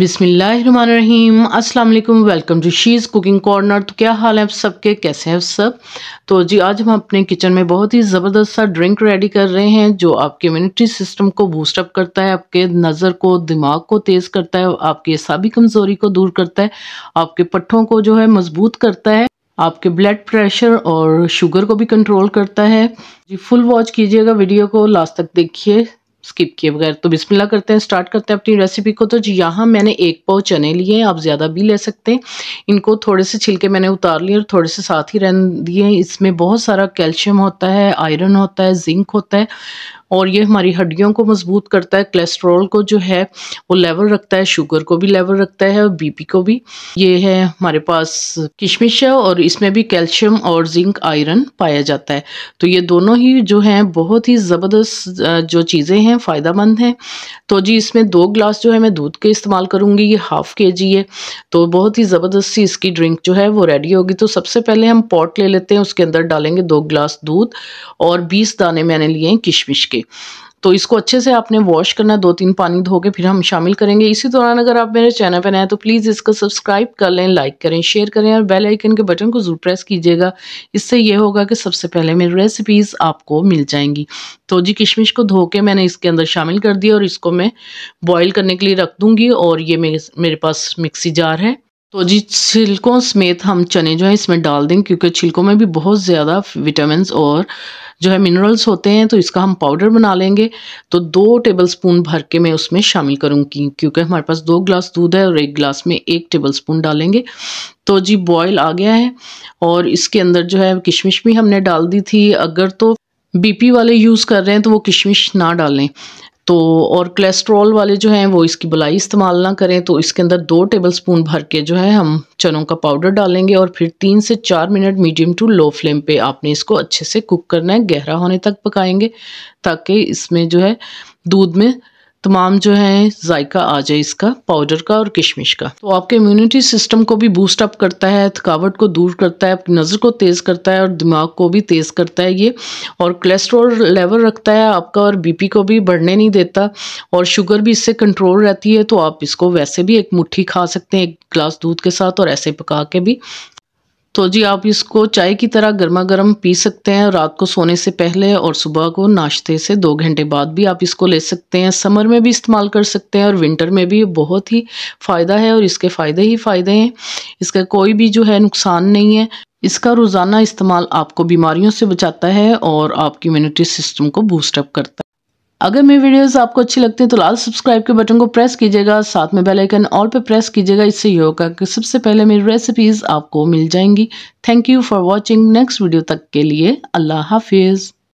बिसमीम् अल्लाम welcome to she's cooking corner तो क्या हाल है आप सबके कैसे हैं सब तो जी आज हम अपने किचन में बहुत ही ज़बरदस्त सा ड्रिंक रेडी कर रहे हैं जो आपके इम्यूनिटी सिस्टम को बूस्टअप करता है आपके नज़र को दिमाग को तेज़ करता है आपकी सभी कमज़ोरी को दूर करता है आपके पट्ठों को जो है मजबूत करता है आपके ब्लड प्रेशर और शुगर को भी कंट्रोल करता है जी फुल वॉच कीजिएगा वीडियो को लास्ट तक देखिए स्किप किए बगैर तो बिस्मिल्लाह करते हैं स्टार्ट करते हैं अपनी रेसिपी को तो जी यहाँ मैंने एक पाव चने लिए हैं आप ज़्यादा भी ले सकते हैं इनको थोड़े से छिलके मैंने उतार लिए और थोड़े से साथ ही रह दिए इसमें बहुत सारा कैल्शियम होता है आयरन होता है जिंक होता है और ये हमारी हड्डियों को मजबूत करता है कोलेस्ट्रॉल को जो है वो लेवल रखता है शुगर को भी लेवल रखता है और बीपी को भी ये है हमारे पास किशमिश है और इसमें भी कैल्शियम और जिंक आयरन पाया जाता है तो ये दोनों ही जो हैं बहुत ही ज़बरदस्त जो चीज़ें हैं मंद हैं तो जी इसमें दो ग्लास जो है मैं दूध के इस्तेमाल करूँगी ये हाफ़ के जी है तो बहुत ही ज़बरदस्त सी इसकी ड्रिंक जो है वो रेडी होगी तो सबसे पहले हम पॉट ले लेते हैं उसके अंदर डालेंगे दो ग्लास दूध और बीस दाने मैंने लिए हैं किशमिश के के तो इसको अच्छे से आपने वॉश करना दो तीन पानी धो के फिर हम शामिल करेंगे इसी दौरान अगर आप मेरे चैनल पर नए तो प्लीज़ इसको सब्सक्राइब कर लें लाइक करें शेयर करें और बेल आइकन के बटन को ज़रूर प्रेस कीजिएगा इससे यह होगा कि सबसे पहले मेरी रेसिपीज़ आपको मिल जाएंगी तो जी किशमिश को धो के मैंने इसके अंदर शामिल कर दिया और इसको मैं बॉयल करने के लिए रख दूँगी और ये मेरे पास मिक्सी जार है तो जी छिलकों समेत हम चने जो है इसमें डाल दें क्योंकि छिलकों में भी बहुत ज़्यादा विटामिन और जो है मिनरल्स होते हैं तो इसका हम पाउडर बना लेंगे तो दो टेबल स्पून भर के मैं उसमें शामिल करूँगी क्योंकि हमारे पास दो ग्लास दूध है और एक गिलास में एक टेबल स्पून डालेंगे तो जी बॉयल आ गया है और इसके अंदर जो है किशमिश भी हमने डाल दी थी अगर तो बीपी वाले यूज़ कर रहे हैं तो वो किशमिश ना डालें तो और कोलेस्ट्रॉल वाले जो हैं वो इसकी बलाई इस्तेमाल ना करें तो इसके अंदर दो टेबल स्पून भर के जो है हम चनों का पाउडर डालेंगे और फिर तीन से चार minute medium to low flame पे आपने इसको अच्छे से कुक करना है गहरा होने तक पकाएंगे ताकि इसमें जो है दूध में तमाम जो है जायका आ जाए इसका पाउडर का और किशमिश का तो आपके इम्यूनिटी सिस्टम को भी बूस्ट अप करता है थकावट को दूर करता है आपकी नज़र को तेज़ करता है और दिमाग को भी तेज़ करता है ये और कोलेस्ट्रॉल लेवल रखता है आपका और बीपी को भी बढ़ने नहीं देता और शुगर भी इससे कंट्रोल रहती है तो आप इसको वैसे भी एक मुट्ठी खा सकते हैं एक गिलास दूध के साथ और ऐसे पका के भी तो जी आप इसको चाय की तरह गर्मा गर्म पी सकते हैं रात को सोने से पहले और सुबह को नाश्ते से दो घंटे बाद भी आप इसको ले सकते हैं समर में भी इस्तेमाल कर सकते हैं और विंटर में भी बहुत ही फ़ायदा है और इसके फ़ायदे ही फ़ायदे हैं इसका कोई भी जो है नुकसान नहीं है इसका रोज़ाना इस्तेमाल आपको बीमारियों से बचाता है और आपकी इम्यूनिटी सिस्टम को बूस्टअप करता है अगर मेरी वीडियोस आपको अच्छी लगती है तो लाल सब्सक्राइब के बटन को प्रेस कीजिएगा साथ में बेल आइकन ऑल पे प्रेस कीजिएगा इससे ये होगा कि सबसे पहले मेरी रेसिपीज़ आपको मिल जाएंगी thank you for watching next video तक के लिए अल्लाह हाफिज़